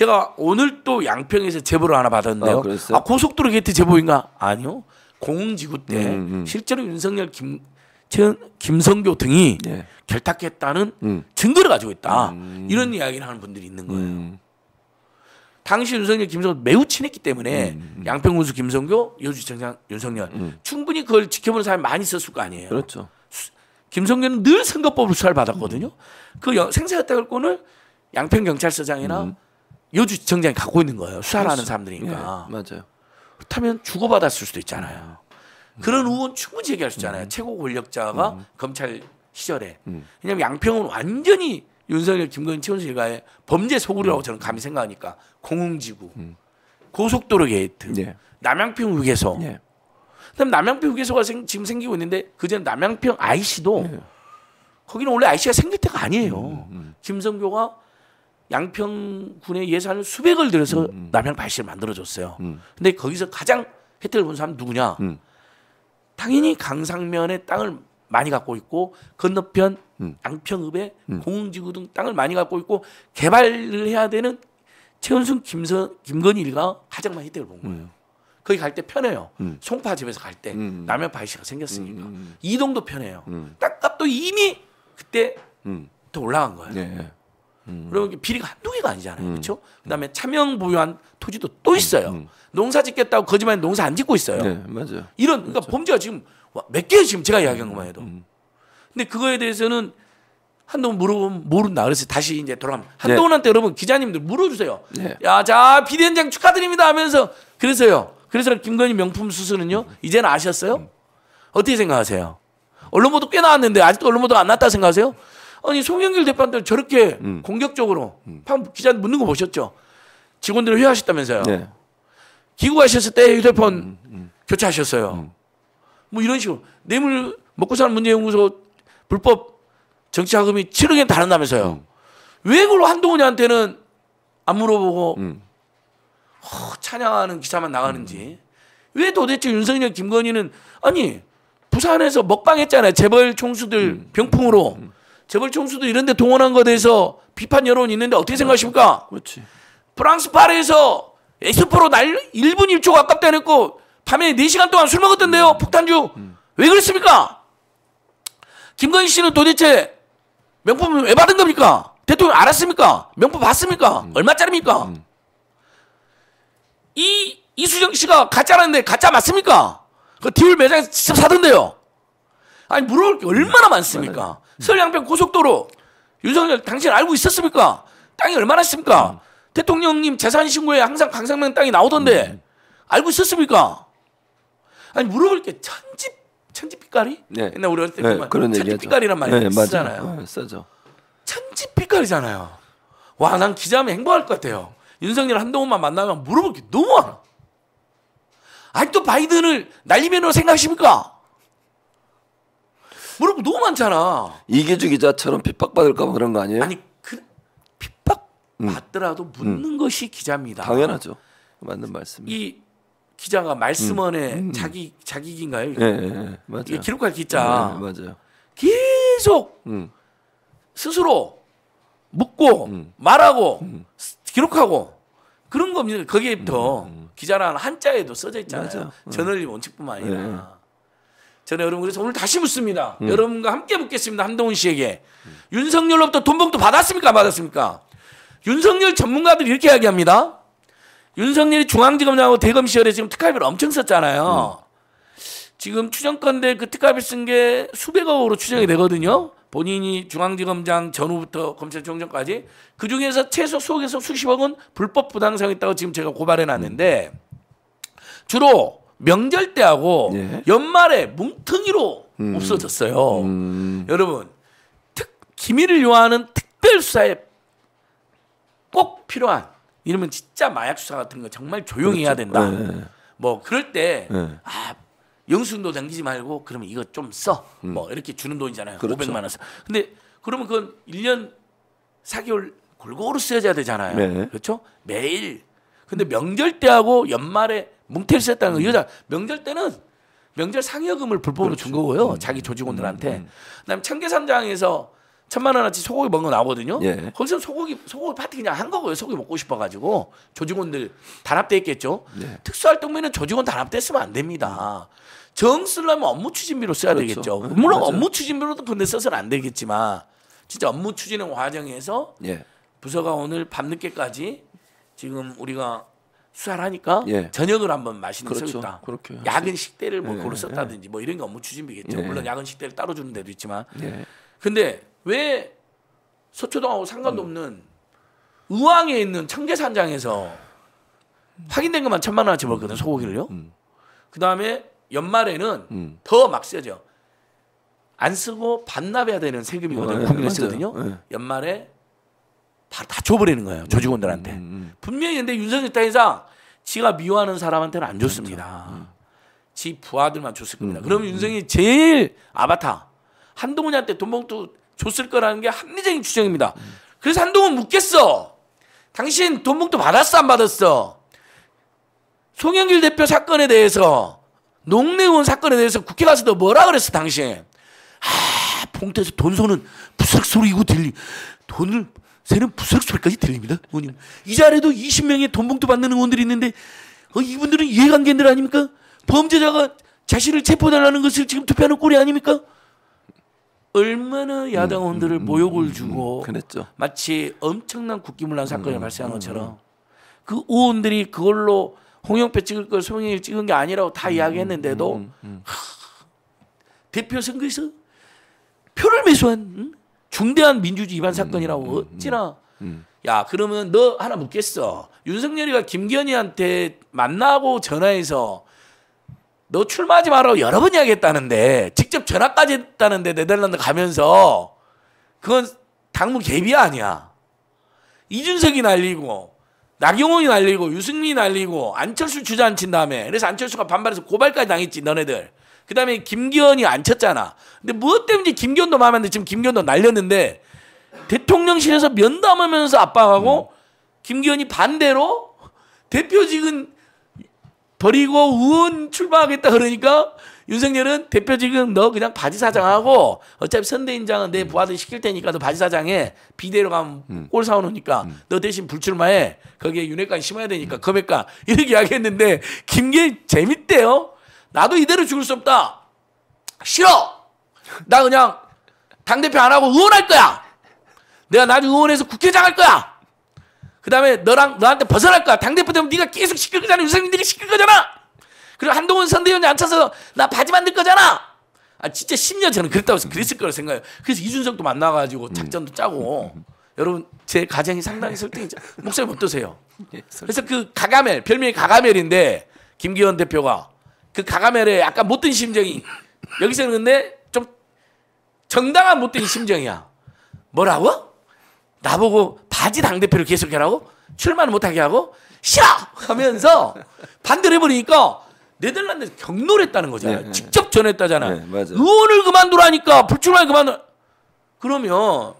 제가 오늘 또 양평에서 제보를 하나 받았는데요. 아, 아, 고속도로 게이트 제보인가? 아니요. 공지구 때 음, 음. 음. 실제로 윤석열 김 김성교 등이 예. 결탁했다는 음. 증거를 가지고 있다. 음. 이런 이야기를 하는 분들이 있는 거예요. 음. 당시 윤석열 김성교 매우 친했기 때문에 양평군수 김성교 여주청장 윤석열 충분히 그걸 지켜보는 사람이 많이 있었을 거 아니에요. 그렇죠. 김성교는 늘 선거법을 수사를 받았거든요. 그 생사였다 할 건을 양평 경찰서장이나 요주 정장이 갖고 있는 거예요. 수사하는 그렇죠. 사람들이니까. 예, 맞아요. 그렇다면 주고받았을 수도 있잖아요. 음. 그런 의혹은 음. 충분히 제기할 수 있잖아요. 음. 최고 권력자가 음. 검찰 시절에. 음. 왜냐하면 양평은 완전히 윤석열, 김건희, 최원실과의 범죄 소굴이라고 저는 감히 생각하니까 공흥지구, 고속도로 게이트, 예. 남양평 휴게소. 예. 그다음 남양평 휴게소가 생, 지금 생기고 있는데 그전 남양평 IC도 예. 거기는 원래 IC가 생길 때가 아니에요. 김성교가 양평군의 예산을 수백을 들여서 음. 음. 남양 발시를 만들어줬어요. 음. 근데 거기서 가장 혜택을 본 사람 누구냐? 음. 당연히 강상면의 땅을 많이 갖고 있고 건너편 음. 양평읍의 음. 공흥지구 등 땅을 많이 갖고 있고 개발을 해야 되는 최은순, 김선, 김건희 일가 가장 많이 혜택을 본 거예요. 거기 갈 때 편해요. 송파집에서 갈 때 남양 발시가 생겼으니까 이동도 편해요. 땅값도 이미 그때 더 올라간 거예요. 네. 음. 그러면 비리가 한두 개가 아니잖아요. 음. 그렇죠? 그다음에 차명 부유한 토지도 또 음. 있어요. 음. 농사 짓겠다고 거짓말에 농사 안 짓고 있어요. 네, 맞아요. 이런 그러니까 그렇죠. 범죄가 지금 몇 개 지금 제가 이야기한 것만 해도. 음. 음. 근데 그거에 대해서는 한동훈 물어보면 모른다. 그래서 다시 이제 돌아가면 한동훈한테 네. 여러분 기자님들 물어주세요. 네. 야, 자, 비대위원장 축하드립니다 하면서 그래서요. 그래서 김건희 명품 수수는요. 이제는 아셨어요? 어떻게 생각하세요? 언론 보도 꽤 나왔는데 아직도 언론 보도 안 났다 생각하세요? 아니 송영길 대표한테 저렇게 음. 공격적으로 음. 기자한 묻는 거 보셨죠? 직원들을 회유하셨다면서요. 네. 기구하셨을 때 휴대폰 음. 음, 음. 교체하셨어요. 음. 뭐 이런 식으로 뇌물 먹고 사는 문제연구소 불법 정치 자금이 7억에 달한다면서요. 왜 그걸 한동훈이한테는 안 물어보고 허, 찬양하는 기사만 나가는지 왜 도대체 윤석열 김건희는 아니 부산에서 먹방했잖아요. 재벌 총수들 병풍으로 음. 재벌 총수도 이런데 동원한 거에 대해서 비판 여론이 있는데 어떻게 아, 생각하십니까? 그렇지. 프랑스 파리에서 에스프로 날 1분 1초 가깝다 해고 밤에 4시간 동안 술 먹었던데요. 음. 폭탄주. 음. 왜 그랬습니까? 김건희 씨는 도대체 명품 왜 받은 겁니까? 대통령 알았습니까? 명품 봤습니까? 음. 얼마짜리입니까? 음. 이 이수정 씨가 가짜라는데 가짜 맞습니까? 그 디올 매장에서 직접 사던데요. 아니 물어볼 게 얼마나 음. 많습니까? 서양평 고속도로 윤석열 당신 알고 있었습니까? 땅이 얼마나 있습니까? 대통령님 재산 신고에 항상 강상명 땅이 나오던데 음. 알고 있었습니까? 아니 물어볼 게 천지 천지빛깔이 네. 옛날 우리 어렸을때 네, 그런 천지빛깔이란 말이 네, 쓰잖아요. 네, 쓰죠. 천지빛깔이잖아요. 와 난 기자하면 행복할 것 같아요. 윤석열 한동훈만 만나면 물어볼 게 너무 많아. 아직도 바이든을 날리면으로 생각하십니까? 물어보 너무 많잖아. 이기주 기자처럼 핍박받을까봐 그런 거 아니에요? 아니 그 핍박 받더라도 음. 묻는 음. 것이 기자입니다. 당연하죠. 맞는 말씀. 이 기자가 말씀원에 음. 음. 자기 자기인가요? 예, 예, 예, 맞아요. 기록할 기자. 예, 맞아요. 계속 음. 스스로 묻고 음. 말하고 기록하고 그런 겁니다. 거기에 더 기자라는 한자에도 써져 있잖아요. 저널리 원칙뿐만 아니라. 네, 저는 여러분 그래서 오늘 다시 묻습니다. 음. 여러분과 함께 묻겠습니다. 한동훈 씨에게. 음. 윤석열로부터 돈봉투 받았습니까? 받았습니까? 윤석열 전문가들이 이렇게 이야기합니다. 윤석열이 중앙지검장하고 대검 시절에 지금 특활비를 엄청 썼잖아요. 음. 지금 추정건데 그 특활비 쓴게 수백억으로 추정이 음. 되거든요. 본인이 중앙지검장 전후부터 검찰총장까지 그 중에서 최소 속에서 수십억은 불법 부당성했다고 지금 제가 고발해 놨는데 주로 명절 때하고 예. 연말에 뭉텅이로 음. 없어졌어요. 음. 여러분, 특, 기밀을 요하는 특별 수사에 꼭 필요한 이러면 진짜 마약 수사 같은 거 정말 조용히 그렇죠. 해야 된다. 네. 뭐 그럴 때 네. 아, 영수증도 남기지 말고 그러면 이거 좀 써. 음. 뭐 이렇게 주는 돈이잖아요. 그렇죠. 500만 원 근데 그러면 그건 1년 4개월 골고루 써야 되잖아요. 네. 그렇죠? 매일. 근데 명절 때하고 연말에 뭉태를 썼다는 거. 음. 여자 명절 때는 명절 상여금을 불법으로 그렇지. 준 그렇죠. 거고요. 음. 자기 조직원들한테. 음. 그다음에 청계산장에서 천만 원어치 소고기 먹는거 나오거든요. 예. 거기서 소고기 소고기 파티 그냥 한 거고요. 소고기 먹고 싶어가지고 조직원들 단합돼 있겠죠. 예. 특수활동비는 조직원 단합됐으면 안 됩니다. 정 쓰려면 업무 추진비로 써야 그렇죠. 되겠죠. 예, 물론 맞아요. 업무 추진비로도 근데 써서는 안 되겠지만 진짜 업무 추진의 과정에서 예. 부서가 오늘 밤늦게까지 지금 우리가 수사를 하니까 예. 저녁을 한번 마시는 그렇죠. 있다. 그렇게 야근 식대를 뭐 예. 그걸로 썼다든지 뭐 이런 게 업무 추진비겠죠. 예. 물론 야근 식대를 따로 주는 데도 있지만. 예. 근데 왜 서초동하고 상관도 없는 음. 의왕에 있는 청계산장에서 확인된 것만 천만 원어치 벌거든 음. 소고기를요. 음. 그 다음에 연말에는 음. 더막 쓰죠. 안 쓰고 반납해야 되는 세금이거든요. 어, 예. 국민에 쓰거든요. 예. 연말에 바로 다 줘버리는 거예요. 음, 조직원들한테. 음, 음, 음, 분명히 근데 윤석열 따위상 지가 미워하는 사람한테는 안 그렇죠. 줬습니다. 음. 지 부하들만 줬을 겁니다. 그러면 윤석이 제일 아바타 한동훈한테 돈봉투 줬을 거라는 게 합리적인 추정입니다. 그래서 한동훈 묻겠어. 당신 돈봉투 받았어 안 받았어? 송영길 대표 사건에 대해서 농내원 사건에 대해서 국회 가서도 뭐라 그랬어 당신? 아 봉투에서 돈쏘는 부스럭 소리고 들리 돈을 새는 부스럭 소리까지 들립니다. 의원님. 이 자리에도 20명의 돈봉투 받는 의원들이 있는데 어, 이분들은 이해관계인들 아닙니까? 범죄자가 자신을 체포달라는 것을 지금 투표하는 꼴이 아닙니까? 얼마나 야당 의원들을 음, 음, 음 모욕을 음, 음, 주고 음, 마치 엄청난 국기물 난 사건이 발생한 것처럼 그 의원들이 그걸로 홍영표 찍을 걸 송영일 찍은 게 아니라고 다 이야기했는데도 하, 대표 선거에서 표를 매수한 중대한 민주주의 위반 음, 사건이라고 음, 어찌나 음, 야 그러면 너 하나 묻겠어 윤석열이가 김건희한테 만나고 전화해서 너 출마하지 말라고 여러 번 이야기했다는데 직접 전화까지 했다는데 네덜란드 가면서 그건 당무 개비 아니야 이준석이 날리고 나경원이 날리고 유승민이 날리고 안철수 주저앉힌 다음에 그래서 안철수가 반발해서 고발까지 당했지 너네들 그 다음에 김기현이 안 쳤잖아. 근데 무엇 때문에 김기현도 마음에 안 드는데 지금 김기현도 날렸는데 대통령실에서 면담하면서 압박하고 음. 김기현이 반대로 대표직은 버리고 의원 출마하겠다 그러니까 윤석열은 대표직은 너 그냥 바지 사장하고 어차피 선대인장은 내 부하들 시킬 테니까 너 바지 사장에 비대로 가면 꼴 음. 사오니까 음. 너 대신 불출마해 거기에 윤핵관 심어야 되니까 검핵관 이렇게 이야기했는데 김기현 재밌대요. 나도 이대로 죽을 수 없다. 싫어. 나 그냥 당대표 안 하고 의원할 거야. 내가 나중에 의원해서 국회의장 할 거야. 그 다음에 너랑, 너한테 벗어날 거야. 당대표 되면 네가 계속 시킬 거잖아. 유승민들이 시킬 거잖아. 그리고 한동훈 선대위원이 앉혀서 나 바지 만들 거잖아. 아, 진짜 10년 전에 그랬다고 그랬을 거라 생각해요. 그래서 이준석도 만나가지고 음. 작전도 짜고. 여러분, 제 가정이 상당히 설득이죠. 목소리 어떠세요? 예, 그래서 그 가가멜, 별명이 가가멜인데, 김기현 대표가 그 가가멜의 약간 못된 심정이 여기서는 근데 좀 정당한 못된 심정이야. 뭐라고? 나보고 바지 당대표를 계속해라고? 출마를 못하게 하고? 싫어! 하면서 반대를 해버리니까 네덜란드에서 경로했다는 를 거잖아요. 네, 네. 직접 전했다잖아. 네, 맞아요. 의원을 그만두라니까 불출마 를 그만두 그러면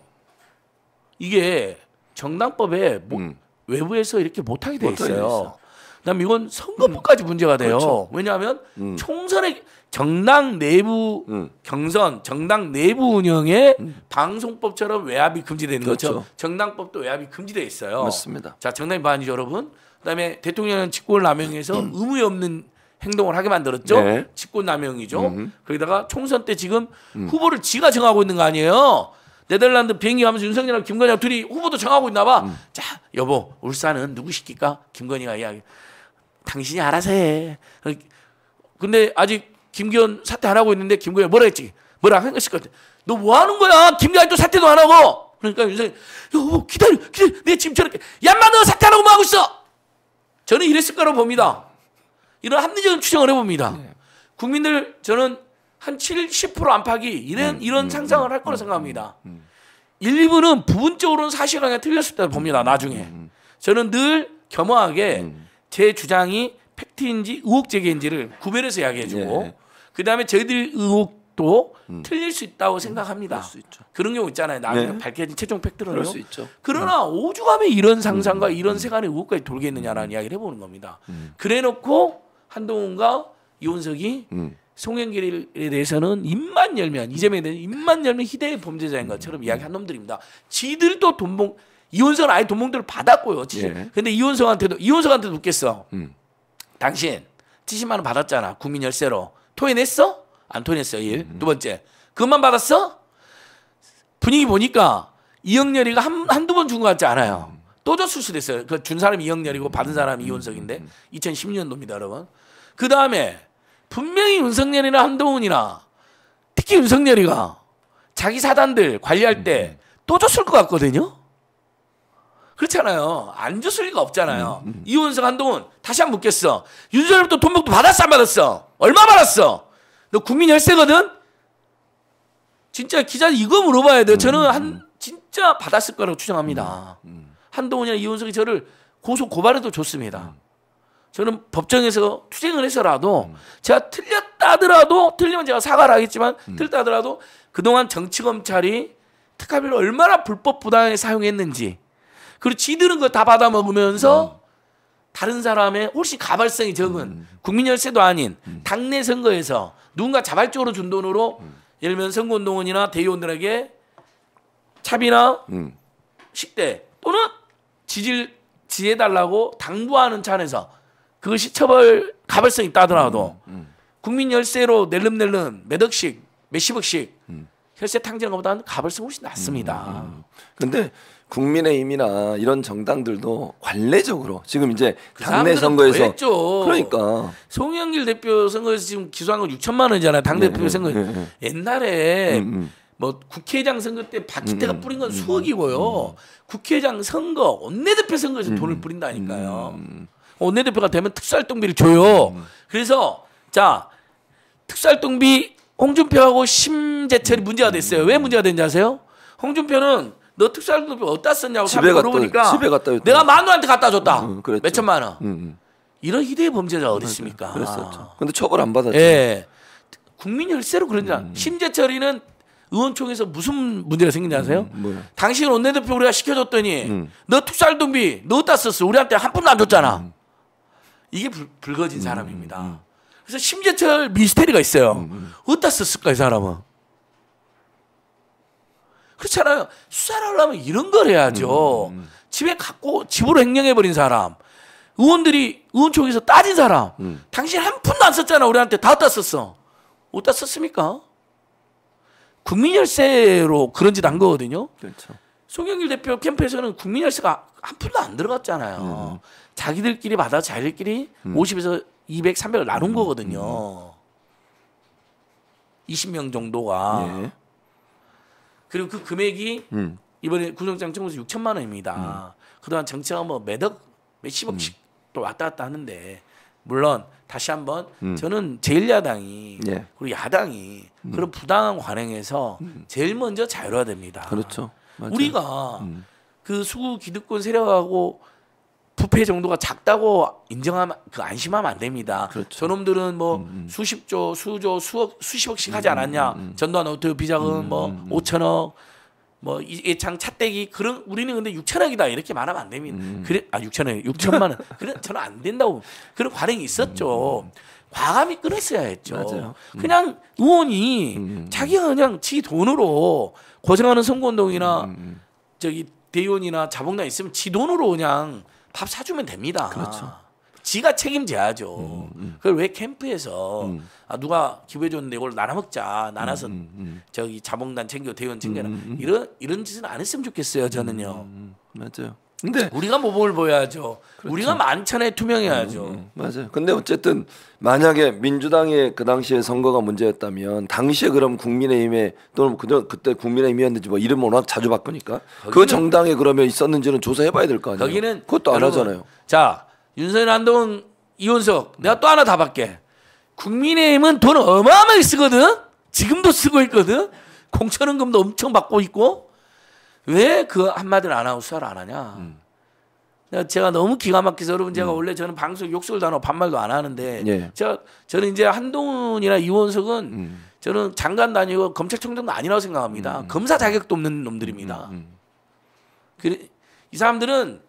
이게 정당법에 음. 외부에서 이렇게 못하게 돼 있어요. 그다음에 이건 선거법까지 음. 문제가 돼요. 그렇죠. 왜냐하면 음. 총선의 정당 내부 음. 경선, 정당 내부 운영에 방송법처럼 외압이 금지되는 그렇죠. 것처럼 정당법도 외압이 금지돼 있어요. 맞습니다. 자, 정당이 반이죠, 여러분. 그다음에 대통령은 직권 남용해서 의무 없는 행동을 하게 만들었죠. 네. 직권 남용이죠. 음흠. 거기다가 총선 때 지금 음. 후보를 지가 정하고 있는 거 아니에요. 네덜란드 비행기 가면서 윤석열이랑 김건희랑 둘이 후보도 정하고 있나 봐. 음. 자, 여보, 울산은 누구 시킬까? 김건희가 이야기. 당신이 알아서 해. 근데 아직 김기현 사퇴 안 하고 있는데 김기현이 뭐라 했지? 뭐라 한것것 같아. 너뭐 하는 거야? 김기현이 또 사퇴도 안 하고. 그러니까 윤석이 여 뭐 기다려 기다려 내 지금 저렇게 얌마 너 사퇴 안 하고 뭐 하고 있어? 저는 이랬을 거라고 봅니다. 이런 합리적인 추정을 해봅니다. 네. 국민들 저는 한 7, 10% 안팎이 이런, 음, 이런 음, 상상을 음, 할 거라 생각합니다. 일 2부는 부분적으로는 사실관 틀렸을 때 봅니다. 나중에. 저는 늘 겸허하게 제 주장이 팩트인지 의혹 제기인지를 구별해서 이야기해주고 예. 그다음에 저희들 의혹도 음. 틀릴 수 있다고 음. 생각합니다. 수 그런 경우 있잖아요. 나중에 네. 밝혀진 최종 팩트로는 그러나 음. 오죽하면 이런 상상과 음. 이런 음. 세간의 의혹까지 돌겠느냐라는 이야기를 해보는 겁니다. 그래놓고 한동훈과 이혼석이 송영길에 대해서는 입만 열면 이재명에 대해서 입만 열면 희대의 범죄자인 것처럼 이야기한 놈들입니다. 지들도 돈봉 이혼성은 아예 돈봉투를 받았고요. 예. 근데 이혼성한테도 이혼성한테도 웃겠어 음. 당신 70만 원 받았잖아. 국민 열쇠로. 토해냈어? 안 토해냈어. 일. 음. 두 번째. 그것만 받았어? 분위기 보니까 이영렬이가 한, 한두 번 준 것 같지 않아요. 음. 또 줬을 수도 있어요. 그 준 사람이 이영렬이고 받은 사람이 음, 이혼석인데 2010년도입니다, 음, 여러분. 그 다음에 분명히 윤석열이나 한동훈이나 특히 윤석열이가 자기 사단들 관리할 때 또 줬을 것 같거든요. 그렇잖아요. 안 줬을 리가 없잖아요. 음, 음, 음. 이윤석 한동훈 다시 한 번 묻겠어. 윤석열부터 돈복도 받았어 안 받았어? 얼마 받았어? 너 국민 혈세거든? 진짜 기자 이거 물어봐야 돼요. 저는 음, 한 진짜 받았을 거라고 추정합니다. 한동훈이나 이윤석이 저를 고소 고발해도 좋습니다. 저는 법정에서 투쟁을 해서라도 제가 틀렸다더라도 틀리면 제가 사과를 하겠지만 틀렸다더라도 그동안 정치 검찰이 특가비를 얼마나 불법 부당하게 사용했는지 그리고 지들은 그거 다 받아 먹으면서 음. 다른 사람의 훨씬 가발성이 적은 음. 국민열세도 아닌 음. 당내 선거에서 누군가 자발적으로 준 돈으로 예를 들면 선거운동원이나 대의원들에게 차비나 식대 또는 지질 지해달라고 당부하는 차원에서 그것이 처벌 가발성이 있다더라도 하 국민 열세로 낼름낼름 몇 억씩 몇십억씩 혈세 탕진한 것보다는 가발성이 훨씬 낫습니다. 그런데 음, 음. 국민의힘이나 이런 정당들도 관례적으로 지금 이제 그 당내 선거에서 했죠. 그러니까 송영길 대표 선거에서 지금 기소한 건 6천만 원이잖아요. 당 대표 네, 선거 네, 옛날에 음, 음. 뭐 국회의장 선거 때 박기태가 음, 음, 뿌린 건 음, 음. 수억이고요. 국회의장 선거 원내대표 선거에서 돈을 뿌린다니까요. 원내대표가 되면 특수활동비를 줘요. 그래서 자 특수활동비 홍준표하고 심재철이 문제가 됐어요. 왜 문제가 됐는지 아세요? 홍준표는 너 특사활동비 어디다 썼냐고 집에 갔다, 물어보니까 집에 갔다 내가 만원한테 갖다 줬다. 음, 음, 몇 천만 원. 음, 음, 이런 희대의 범죄자 어디 있습니까? 그랬었죠. 아. 근데 처벌 안 받았죠. 예. 국민 혈세로그런지 음, 음. 심재철이는 의원총에서 회 무슨 문제가 생긴지 아세요? 음, 당신 원내대표 우리가 시켜줬더니 너특사돈비너 음. 어디다 썼어? 우리한테 한 푼도 안 줬잖아. 이게 불, 거진 사람입니다. 그래서 심재철 미스테리가 있어요. 어디다 썼을까 이 사람은? 그렇잖아요. 수사를 하려면 이런 걸 해야죠. 음, 음, 음, 집에 갖고 집으로 횡령해버린 사람, 의원들이 의원총에서 따진 사람, 음. 당신 한 푼도 안 썼잖아. 우리한테 다다 썼어. 어디다 썼습니까? 국민열세로 그런 짓한 거거든요. 그렇죠. 송영길 대표 캠프에서는 국민열세가 한 푼도 안 들어갔잖아요. 음, 자기들끼리 받아 자기들끼리 음. 50에서 200, 300을 나눈 거거든요. 20명 정도가. 예. 그리고 그 금액이 음. 이번에 구정장 청구서 6천만 원입니다. 음. 그동안 정치가 뭐 매덕 몇십억씩 음. 또 왔다 갔다 하는데 물론 다시 한번 음. 저는 제일야당이 예. 그리고 야당이 음. 그런 부당한 관행에서 제일 먼저 자유로워야 됩니다. 그렇죠. 맞아요. 우리가 그 수구 기득권 세력하고 부패 정도가 작다고 인정하면 그 안심하면 안 됩니다. 그렇죠. 저놈들은 뭐 음, 음. 수십조, 수조, 수억, 수십억씩 하지 음, 않았냐? 음, 전두환 노트 비자금 뭐 5천억 뭐 예창 차떼기 그런 우리는 근데 6천억이다 이렇게 말하면 안 됩니다. 그래 아 6천억 6천만 원 그래 저는 안 된다고 그런 관행이 있었죠. 과감히 끊었어야 했죠. 맞아요. 그냥 의원이 음. 자기가 그냥 지 돈으로 고생하는 선거운동이나 음. 저기 대의원이나 자본단 있으면 지 돈으로 그냥 밥 사주면 됩니다. 그렇죠. 지가 책임져야죠. 음, 음, 음. 그걸 왜 캠프에서 음. 아, 누가 기부해 줬는데 이걸 나눠 먹자. 나눠서 음, 음, 저기 자봉단 챙겨 대원 챙겨라. 이런 이런 짓은 안 했으면 좋겠어요. 저는요. 맞아요. 근데 우리가 모범을 보여야죠. 그렇죠. 우리가 만찬에 투명해야죠. 음, 음, 음. 맞아요. 근데 어쨌든 만약에 민주당의 그 당시에 선거가 문제였다면 당시에 그럼 국민의힘에 또는 그, 그때 국민의힘이었는지 뭐 이름 워낙 자주 바꾸니까 그 거기는, 그 정당에 그러면 있었는지는 조사해봐야 될 거 아니에요. 거기는 그것도 안 여러분, 하잖아요. 자 윤석열 한동훈 이혼석 내가 또 하나 다 받게. 국민의힘은 돈 어마어마하게 쓰거든. 지금도 쓰고 있거든. 공천원금도 엄청 받고 있고 왜그 한마디를 안 하고 수사를안 하냐? 음. 제가 너무 기가 막혀서 여러분 제가 음. 원래 저는 방송 욕설도 안 하고 반말도 안 하는데 예. 제가 저는 이제 한동훈이나 이원석은 음. 저는 장관 다니고 검찰총장도 아니라고 생각합니다. 음. 검사 자격도 없는 놈들입니다. 음, 음, 음. 그이 사람들은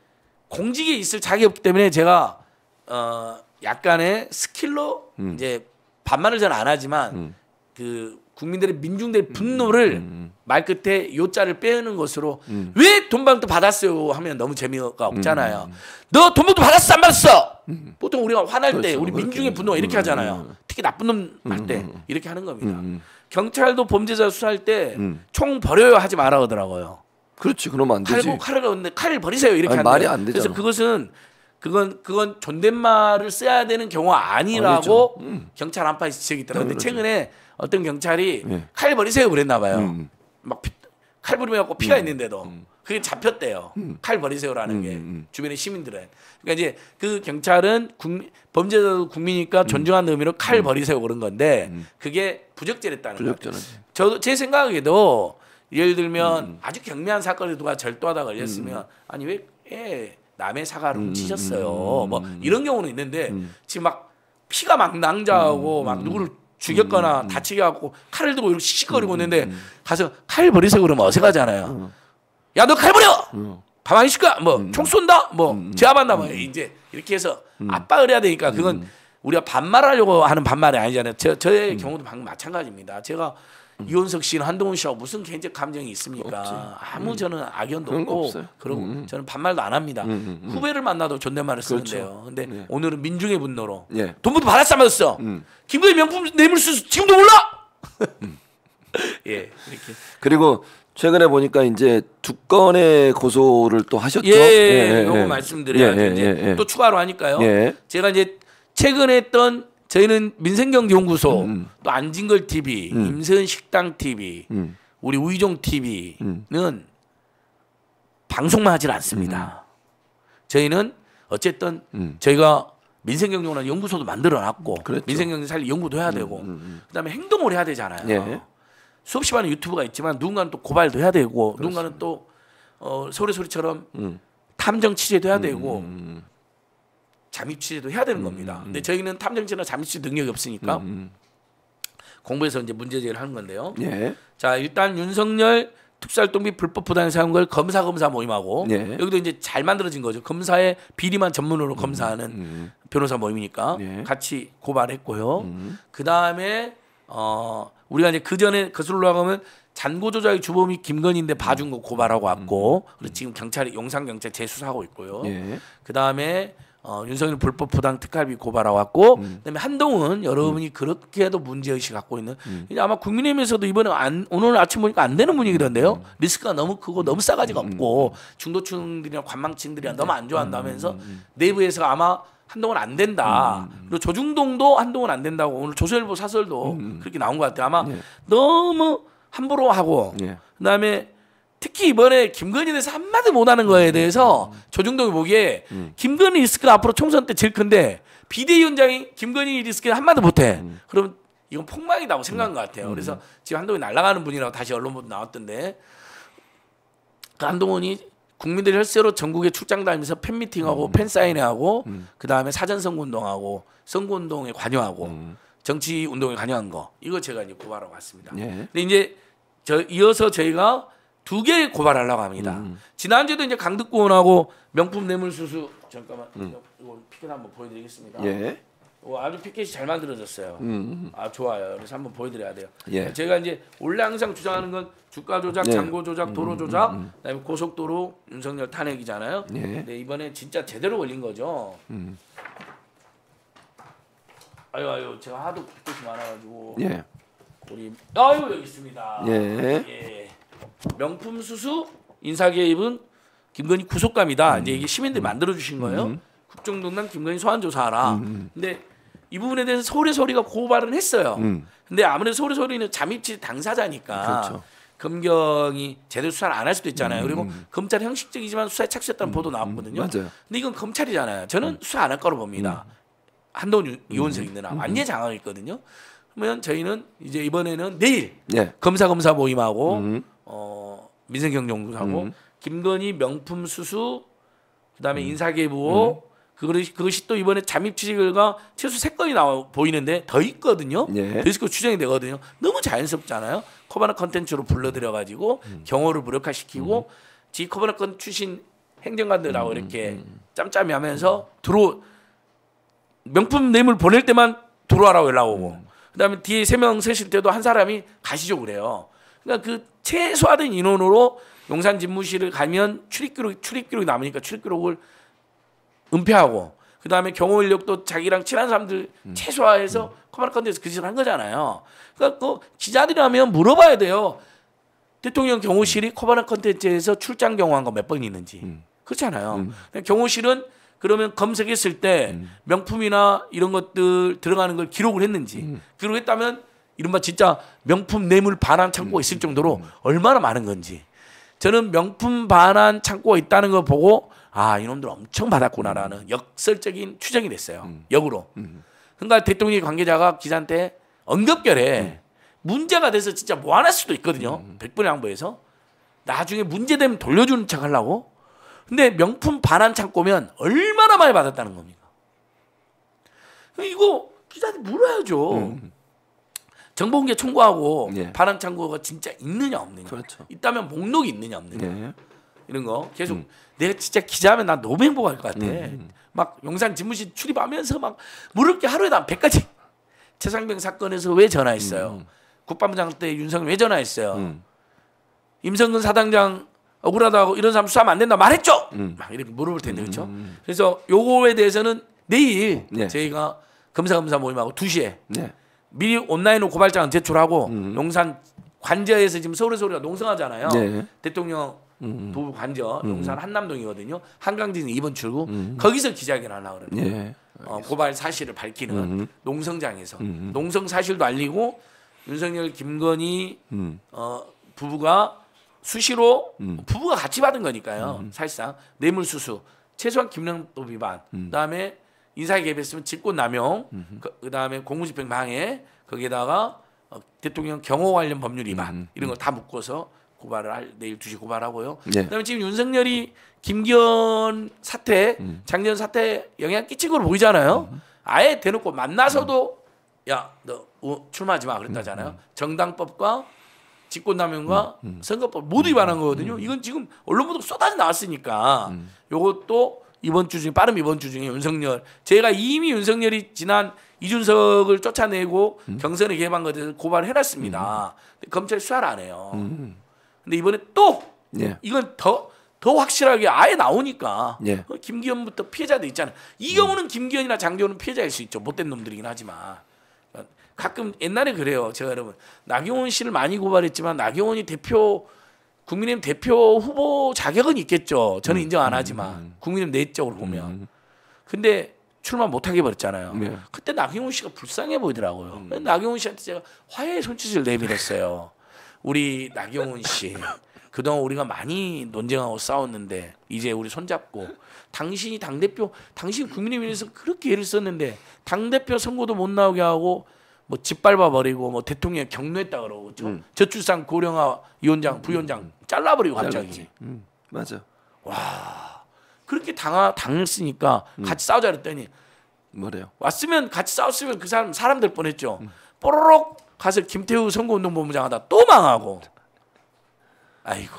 공직에 있을 자격이 없기 때문에 제가 어 약간의 스킬로 이제 반말을 잘 안 하지만 그 국민들의 민중들의 분노를 음. 음, 음. 말 끝에 요자를 빼는 것으로 음. 왜 돈방도 받았어요 하면 너무 재미가 음, 없잖아요. 음. 너 돈방도 받았어 안 받았어? 보통 우리가 화날 그렇죠. 때 우리 그렇죠. 민중의 분노가 이렇게 하잖아요. 특히 나쁜 놈 할 때 이렇게 하는 겁니다. 경찰도 범죄자 수사할 때 총 버려요 하지 말아 하더라고요. 그렇지 그러면 안 되지. 칼고 칼을 얻는데 칼을 버리세요 이렇게 하는 말이 안되 그래서 그것은 그건 그건 존댓말을 써야 되는 경우 아니라고 경찰 안팎에서 지적이 있더라고요. 근데 네, 그렇죠. 최근에 어떤 경찰이 예. 칼 버리세요 그랬나 봐요. 음. 음. 막칼 부리면 갖 피가 음. 있는데도 음. 그게 잡혔대요. 음. 칼 버리세요라는 음, 게 주변의 시민들은. 그러니까 이제 그 경찰은 국민, 범죄자도 국민이니까 존중하는 의미로 칼 버리세요 그런 건데 그게 부적절했다는 거죠 저도 제 생각에도 예를 들면 아주 경미한 사건에 누가 절도하다 걸렸으면 아니 왜 예, 남의 사과를 훔치셨어요. 뭐 이런 경우는 있는데 지금 막 피가 막 낭자하고 막 누구를 죽였거나 음, 음, 다치게 하고 칼을 들고 이렇게 시시거리고 음, 음, 있는데 가서 칼 버리세요 그러면 어색하잖아요. 야 너 칼 버려. 가만히 있을까? 뭐총 음. 뭐 쏜다? 뭐 음. 제압한다? 뭐 이제 이렇게 해서 압박을 해야 되니까 그건 우리가 반말하려고 하는 반말이 아니잖아요. 저, 저의 경우도 방금 마찬가지입니다. 제가 음. 이원석 씨는 한동훈 씨하고 무슨 개인적 감정이 있습니까? 없지. 아무 음. 저는 악연도 없고 그리 음. 저는 반말도 안 합니다. 음, 음, 음. 후배를 만나도 존댓말을 그렇죠. 쓰는데요. 그렇죠. 근데 예. 오늘은 민중의 분노로 예. 돈부터 받았어 받았어. 김건희 명품 뇌물수 지금도 몰라? 예 이렇게 그리고 최근에 보니까 이제 두 건의 고소를 또 하셨죠. 예, 예, 예, 예. 요거 말씀드려야죠. 예, 예, 예, 예, 또 추가로 하니까요. 예. 제가 이제 최근에 했던 저희는 민생경제연구소 음. 음. 또 안진걸 TV, 음. 임세은 식당 TV, 음. 우리 우이종 TV는 음. 방송만 하질 않습니다. 음. 저희는 어쨌든 저희가 민생경제라 연구소도 만들어놨고 그렇죠. 민생경제 살리 연구도 해야 되고 그다음에 행동을 해야 되잖아요. 예. 수없이 많은 유튜브가 있지만 누군가는 또 고발도 해야 되고 그렇습니다. 누군가는 또 어, 소리 소리처럼 탐정 취재도 해야 되고 잠입 취재도 해야 되는 겁니다. 음, 음, 근데 음. 저희는 탐정치나 잠입 취재 능력이 없으니까 공부해서 이제 문제 제기를 하는 건데요. 예. 자 일단 윤석열 특수활동비 불법 부당 사용 걸 검사 검사 모임하고 예. 여기도 이제 잘 만들어진 거죠. 검사의 비리만 전문으로 검사하는 음, 음. 변호사 모임이니까 예. 같이 고발했고요. 음. 그 다음에 어 우리가 이제 그 전에 거슬러 나가면 잔고 조작의 주범이 김건희인데 봐준 거 고발하고 왔고 그리고 지금 경찰이 용산 경찰 재수사하고 있고요. 예. 그 다음에 어, 윤석열 불법 부당 특활비 고발하왔고 음. 그다음에 한동훈 여러분이 음. 그렇게도 문제 의식 갖고 있는 음. 이제 아마 국민의힘에서도 이번에 안, 오늘 아침 보니까 안 되는 분위기던데요. 음. 리스크가 너무 크고 너무 싸가지가 음. 없고 중도층들이나관망층들이나 너무 안 좋아한다면서 음. 내부에서 아마 한동훈 안 된다. 그리고 조중동도 한동훈 안 된다고 오늘 조선일보 사설도 그렇게 나온 것 같아요. 아마 예. 너무 함부로 하고 예. 그다음에 특히 이번에 김건희에 대해서 한마디 못하는 거에 음, 음, 대해서 음, 조중동이 보기에 김건희 리스크가 앞으로 총선 때 제일 큰데 비대위원장이 김건희 리스크는 한마디 못해. 그러면 이건 폭망이다고 생각한 것 같아요. 그래서 지금 한동훈이 날아가는 분이라고 다시 언론보도 나왔던데 그 한동훈이 국민들 혈세로 전국에 출장 다니면서 팬미팅하고 팬사인회하고 그다음에 사전선거운동하고 선거운동에 관여하고 정치운동에 관여한 거 이거 제가 이제 구하러 왔습니다. 예. 근데 이제 저 이어서 저희가 두개 고발하려고 합니다. 음. 지난주에도 이제 강득구하고 명품 뇌물수수 잠깐만 음. 이거 피켓 한번 보여드리겠습니다. 예. 오, 아주 피켓이 잘 만들어졌어요. 음, 음. 아 좋아요. 그래서 한번 보여드려야 돼요. 예. 제가 이제 원래 항상 주장하는 건 주가 조작, 예. 잔고 조작, 도로 음, 음, 조작, 그다음에 고속도로 윤석열 탄핵이잖아요. 예. 근데 이번에 진짜 제대로 걸린 거죠. 아유 아유 제가 하도 빚이 많아가지고 예. 우리 아유 여기 있습니다. 예. 예. 명품 수수 인사 개입은 김건희 구속감이다. 음. 이제 이게 시민들이 음. 만들어 주신 거예요. 음. 국정농단 김건희 소환 조사하라. 음, 음. 근데 이 부분에 대해서 서울의 소리가 고발은 했어요. 음. 근데 아무래도 서울의 소리는 잠입지 당사자니까 그렇죠. 검경이 제대로 수사를 안 할 수도 있잖아요. 그리고 검찰 형식적이지만 수사에 착수했다는 보도 나왔거든요. 맞아요. 근데 이건 검찰이잖아요. 저는 수사 안 할 거로 봅니다. 한동훈 이원석 있느라 완전 장악했거든요. 그러면 저희는 이제 이번에는 내일 네. 예. 검사 검사 모임하고 어, 민생경영부하고 음. 김건희 명품 수수 그다음에 음. 인사계보 음. 그것이, 그것이 또 이번에 잠입 취재 결과 최소 3 건이 나와 보이는데 더 있거든요. 예. 더있거 추정이 되거든요. 너무 자연스럽잖아요. 코바나 컨텐츠로 불러들여 가지고 음. 음. 경호를 무력화시키고 음. 지 코바나 건 출신 행정관들하고 음. 이렇게 짬짬이 하면서 들어 명품 네임을 보낼 때만 들어와라고 연락 오고 그다음에 뒤에 세 명 세실 때도 한 사람이 가시죠 그래요. 그러니까 그 최소화된 인원으로 용산 집무실을 가면 출입기록 출입기록이 남으니까 출입기록을 은폐하고 그다음에 경호 인력도 자기랑 친한 사람들 음. 최소화해서 음. 커뮤컨트에서그 짓을 한 거잖아요. 그러니까 그 기자들이라면 물어봐야 돼요. 대통령 경호실이 코바나 음. 컨텐츠에서 출장 경호한 거 몇 번 있는지 음. 그렇잖아요. 음. 그러니까 경호실은 그러면 검색했을 때 명품이나 이런 것들 들어가는 걸 기록을 했는지 기록했다면 이른바 진짜 명품 뇌물 반환 창고가 음, 있을 음, 정도로 음. 얼마나 많은 건지. 저는 명품 반환 창고가 있다는 걸 보고 아 이놈들 엄청 받았구나라는 역설적인 추정이 됐어요. 역으로. 그러니까 대통령 관계자가 기자한테 언급결에 문제가 돼서 진짜 뭐 안 할 수도 있거든요. 백분의 양보해서 나중에 문제되면 돌려주는 척 하려고. 근데 명품 반환 창고면 얼마나 많이 받았다는 겁니까? 이거 기자한테 물어야죠. 정보공개 청구하고 예. 반항 창구가 진짜 있느냐 없느냐. 그렇죠. 있다면 목록이 있느냐 없느냐. 예. 이런 거 계속 음. 내가 진짜 기자하면 난 너무 행복할 것 같아. 음, 음. 막 용산 집무실 출입하면서 막 물을 게 하루에 한 100가지. 최상병 사건에서 왜 전화했어요? 음, 음. 국방부장 때 윤석열 왜 전화했어요? 음. 임성근 사단장 억울하다고 이런 사람 수사하면 안 된다 말했죠. 막 이렇게 물어볼 텐데 그렇죠. 그래서 요거에 대해서는 내일 네. 저희가 검사검사 모임하고 2시에 네. 미리 온라인으로 고발장 제출하고 음. 용산 관저에서 지금 서울에서 우리가 농성하잖아요. 네. 대통령 음. 도부 관저 농산 음. 한남동이거든요. 한강진 2번 출구 음. 거기서 기자회견 하나 그러는 네. 어, 고발 사실을 밝히는 음. 농성장에서 농성 사실도 알리고 윤석열 김건희 어, 부부가 수시로 부부가 같이 받은 거니까요. 사실상 뇌물수수 최소한 김영도 위반 그다음에 인사에 개입했으면 직권남용, 그, 다음에 공무집행 방해, 거기에다가 어, 대통령 경호 관련 법률 위반 음흠. 이런 걸다 음. 묶어서 고발을 할, 내일 2시 고발하고요. 네. 그다음에 지금 윤석열이 김기현 사태, 음. 장재 사태 영향 끼친 걸로 보이잖아요. 음. 아예 대놓고 만나서도 음. 야너 출마하지 마 그랬다잖아요. 음, 음. 정당법과 직권남용과 선거법 모두 위반한 거거든요. 이건 지금 언론 보도 쏟아져 나왔으니까 요것도 이번 주 중에 빠르면 이번 주 중에 윤석열 제가 이미 윤석열이 지난 이준석을 쫓아내고 음. 경선에 개방한 것에 서 고발을 해놨습니다. 음. 검찰이 수사를 안 해요. 음. 근데 이번에 또 예. 이건 더 더 확실하게 아예 나오니까 예. 어, 김기현부터 피해자도 있잖아요. 이 경우는 음. 김기현이나 장기훈은 피해자일 수 있죠. 못된 놈들이긴 하지만 가끔 옛날에 그래요. 제가 여러분 나경원 씨를 많이 고발했지만 나경원이 대표 국민의힘 대표 후보 자격은 있겠죠. 저는 음, 인정 안 음, 하지만 음, 국민의힘 내적으로 보면. 근데 출마 못하게 버렸잖아요. 네. 그때 나경원 씨가 불쌍해 보이더라고요. 음. 나경원 씨한테 제가 화해의 손짓을 내밀었어요. 우리 나경원 씨. 그동안 우리가 많이 논쟁하고 싸웠는데 이제 우리 손잡고 당신이 당대표 당신 국민의힘에서 그렇게 애를 썼는데 당대표 선거도 못 나오게 하고 뭐 짓밟아 버리고 뭐 대통령 경로했다 그러고 음. 저출산 고령화 위원장 음. 부위원장 잘라버리고 갑자기. 음. 맞아. 와 그렇게 당하 당했으니까 음. 같이 싸우자 그랬더니 뭐래요? 왔으면 같이 싸웠으면 그 사람 사람 될 뻔했죠. 음. 뽀로록 가서 김태우 선거운동본부장하다 또 망하고. 아이고.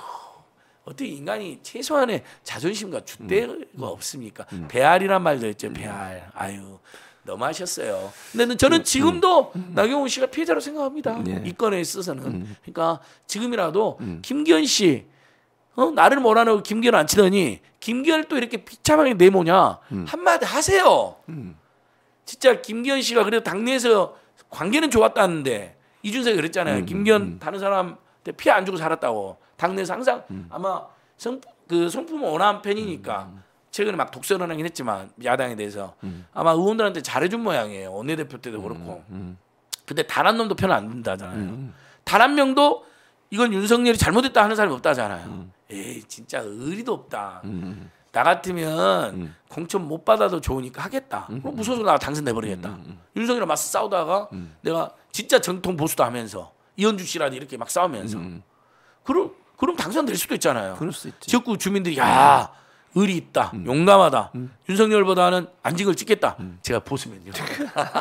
어떻게 인간이 최소한의 자존심과 주대가 음. 없습니까? 음. 배알이란 말도 있죠. 배알. 아유. 너무하셨어요. 근데 네, 네, 저는 지금도 음, 음, 나경원 씨가 피해자로 생각합니다. 예. 이 건에 있어서는. 음. 그러니까 지금이라도 음. 김기현 씨 어? 나를 몰아내고 김기현 안 치더니 김기현을 또 이렇게 비참하게 내모냐 음. 한마디 하세요. 음. 진짜 김기현 씨가 그래도 당내에서 관계는 좋았다는데 이준석이 그랬잖아요. 김기현 다른 사람한테 피해 안 주고 살았다고 당내에서 항상 아마 성, 그 성품 원화한 편이니까 최근에 막 독설언하긴 했지만 야당에 대해서 음. 아마 의원들한테 잘해준 모양이에요. 원내대표 때도 음, 그렇고. 음. 음. 근데 단 한 놈도 편안 든다잖아요. 음, 단한 명도 이건 윤석열이 잘못했다 하는 사람이 없다잖아요. 에이 진짜 의리도 없다. 나 같으면 음. 공천 못 받아도 좋으니까 하겠다. 음. 그럼 무서워서 나 당선돼 버리겠다. 음. 윤석이랑 열 맞서 싸우다가 음. 내가 진짜 정통 보수도 하면서 이현주 씨라도 이렇게 막 싸우면서 그럼 그럼 당선될 수도 있잖아요. 그럴 수 있지. 지역구 주민들이 야 의리 있다, 음. 용감하다, 음. 윤석열보다는 안직을 찍겠다. 음. 제가 보수면요.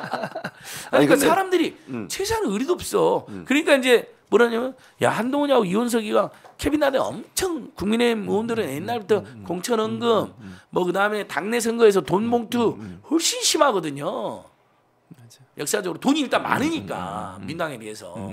아니, 그러니까 사람들이 음. 최소한 의리도 없어. 음. 그러니까 이제 뭐라냐면 야 한동훈이하고 이원석이가 케빈 나대 엄청 국민의힘 의원들은 음, 옛날부터 공천원금 뭐 그다음에 당내 선거에서 돈 봉투 훨씬 심하거든요. 맞아. 역사적으로 돈이 일단 많으니까 민당에 비해서.